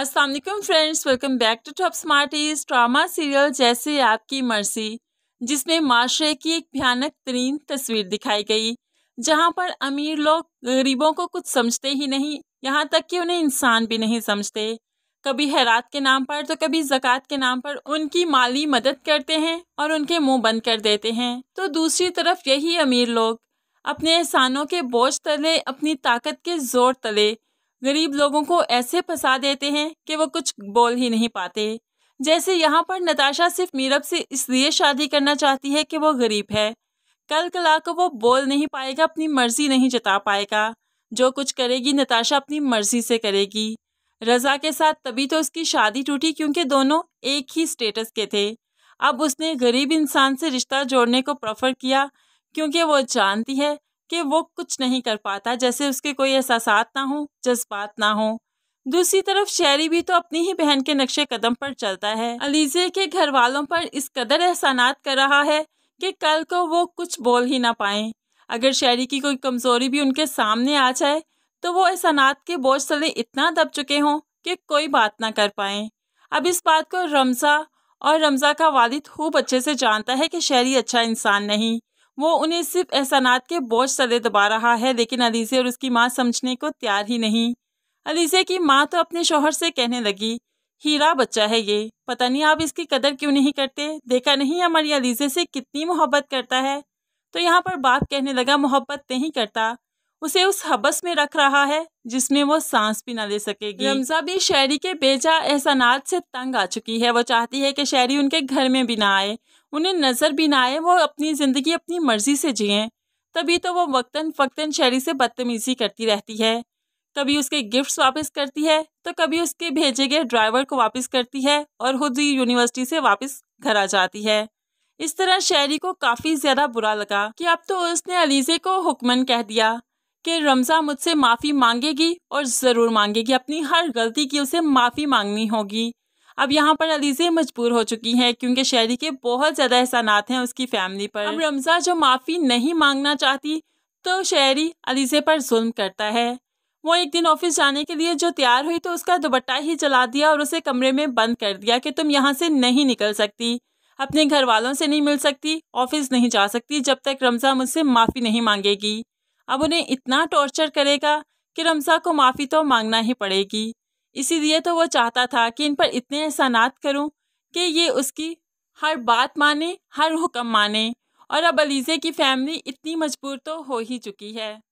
Aslam friends welcome back to top smarties drama serial जैसे आपकी मर्जी जिसमें माशरे की एक भयानक तरीन तस्वीर दिखाई गई जहां पर अमीर लोग गरीबों को कुछ समझते ही नहीं यहां तक कि उन्हें इंसान भी नहीं समझते कभी हैरात के नाम पर तो कभी जक़ात के नाम पर उनकी माली मदद करते हैं और उनके मुंह बंद कर देते हैं तो दूसरी तरफ यही अमीर लोग अपने एहसानों के बोझ तले अपनी ताकत के ज़ोर तले गरीब लोगों को ऐसे फंसा देते हैं कि वो कुछ बोल ही नहीं पाते जैसे यहाँ पर नताशा सिर्फ मीरब से इसलिए शादी करना चाहती है कि वो गरीब है कल कल आकर वो बोल नहीं पाएगा अपनी मर्जी नहीं जता पाएगा जो कुछ करेगी नताशा अपनी मर्जी से करेगी रज़ा के साथ तभी तो उसकी शादी टूटी क्योंकि दोनों एक ही स्टेटस के थे अब उसने गरीब इंसान से रिश्ता जोड़ने को प्रफ़र किया क्योंकि वो जानती है कि वो कुछ नहीं कर पाता जैसे उसके कोई एहसास ना हो जज्बात ना हो दूसरी तरफ शहरी भी तो अपनी ही बहन के नक्शे कदम पर चलता है अलीजे के घर वालों पर इस कदर एहसानात कर रहा है कि कल को वो कुछ बोल ही ना पाए अगर शहरी की कोई कमज़ोरी भी उनके सामने आ जाए तो वो एहसानात के बोझ तले इतना दब चुके हों कि कोई बात ना कर पाए अब इस बात को रमज़ा और रमज़ा का वालिद खूब अच्छे से जानता है कि शहरी अच्छा इंसान नहीं वो उन्हें सिर्फ एहसानात के बोझ सदे दबा रहा है लेकिन अलीसे और उसकी माँ समझने को तैयार ही नहीं अलीसे की माँ तो अपने शोहर से कहने लगी हीरा बच्चा है ये पता नहीं आप इसकी कदर क्यों नहीं करते देखा नहीं हमारी अलीजे से कितनी मोहब्बत करता है तो यहाँ पर बाप कहने लगा मोहब्बत नहीं करता उसे उस हबस में रख रहा है जिसमें वो सांस भी ना ले सकेगी रमजा भी शहरी के बेजा एहसानात से तंग आ चुकी है वो चाहती है कि शहरी उनके घर में भी ना आए उन्हें नज़र भी ना आए वो अपनी ज़िंदगी अपनी मर्जी से जिए तभी तो वो वक्ता फ़क्ता शहरी से बदतमीज़ी करती रहती है कभी उसके गिफ्ट्स वापस करती है तो कभी उसके भेजे गए ड्राइवर को वापस करती है और खुद ही यूनिवर्सिटी से वापस घर आ जाती है इस तरह शहरी को काफ़ी ज़्यादा बुरा लगा कि अब तो उसने अलीज़े को हुक्मन कह दिया कि रमज़ा मुझसे माफ़ी मांगेगी और ज़रूर मांगेगी अपनी हर गलती की उसे माफ़ी मांगनी होगी अब यहाँ पर अलीज़े मजबूर हो चुकी हैं क्योंकि शहरी के बहुत ज़्यादा एहसानात हैं उसकी फैमिली पर अब रमज़ा जो माफ़ी नहीं मांगना चाहती तो शहरी अलीज़े पर जुल्म करता है वो एक दिन ऑफिस जाने के लिए जो तैयार हुई तो उसका दुपट्टा ही जला दिया और उसे कमरे में बंद कर दिया कि तुम यहाँ से नहीं निकल सकती अपने घर वालों से नहीं मिल सकती ऑफिस नहीं जा सकती जब तक रमज़ा मुझसे माफ़ी नहीं मांगेगी अब उन्हें इतना टॉर्चर करेगा कि रमज़ा को माफ़ी तो मांगना ही पड़ेगी इसीलिए तो वो चाहता था कि इन पर इतने एहसानात करूं कि ये उसकी हर बात माने हर हुक्म माने और अब अलीज़े की फैमिली इतनी मजबूर तो हो ही चुकी है